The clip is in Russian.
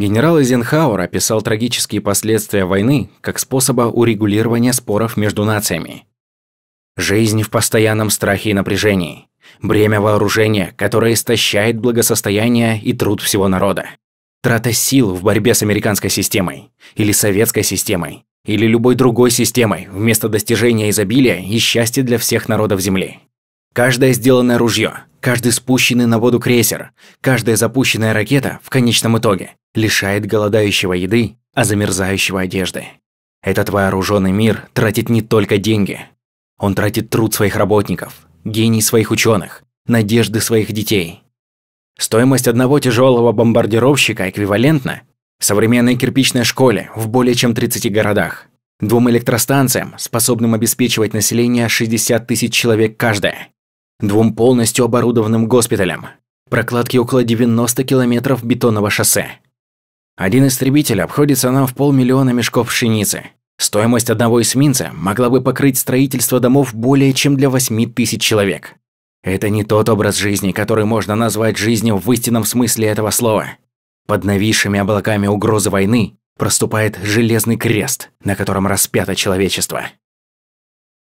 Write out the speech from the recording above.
Генерал Эйзенхауэр описал трагические последствия войны как способа урегулирования споров между нациями. «Жизнь в постоянном страхе и напряжении. Бремя вооружения, которое истощает благосостояние и труд всего народа. Трата сил в борьбе с американской системой, или советской системой, или любой другой системой вместо достижения изобилия и счастья для всех народов Земли. Каждое сделанное ружье, каждый спущенный на воду крейсер, каждая запущенная ракета в конечном итоге лишает голодающего еды, а замерзающего одежды. Этот вооруженный мир тратит не только деньги. Он тратит труд своих работников, гений своих ученых, надежды своих детей. Стоимость одного тяжелого бомбардировщика эквивалентна современной кирпичной школе в более чем 30 городах, двум электростанциям, способным обеспечивать население 60 тысяч человек каждая, двум полностью оборудованным госпиталям, прокладке около 90 километров бетонного шоссе. Один истребитель обходится нам в полмиллиона мешков пшеницы. Стоимость одного эсминца могла бы покрыть строительство домов более чем для 8 тысяч человек. Это не тот образ жизни, который можно назвать жизнью в истинном смысле этого слова. Под нависшими облаками угрозы войны проступает железный крест, на котором распято человечество.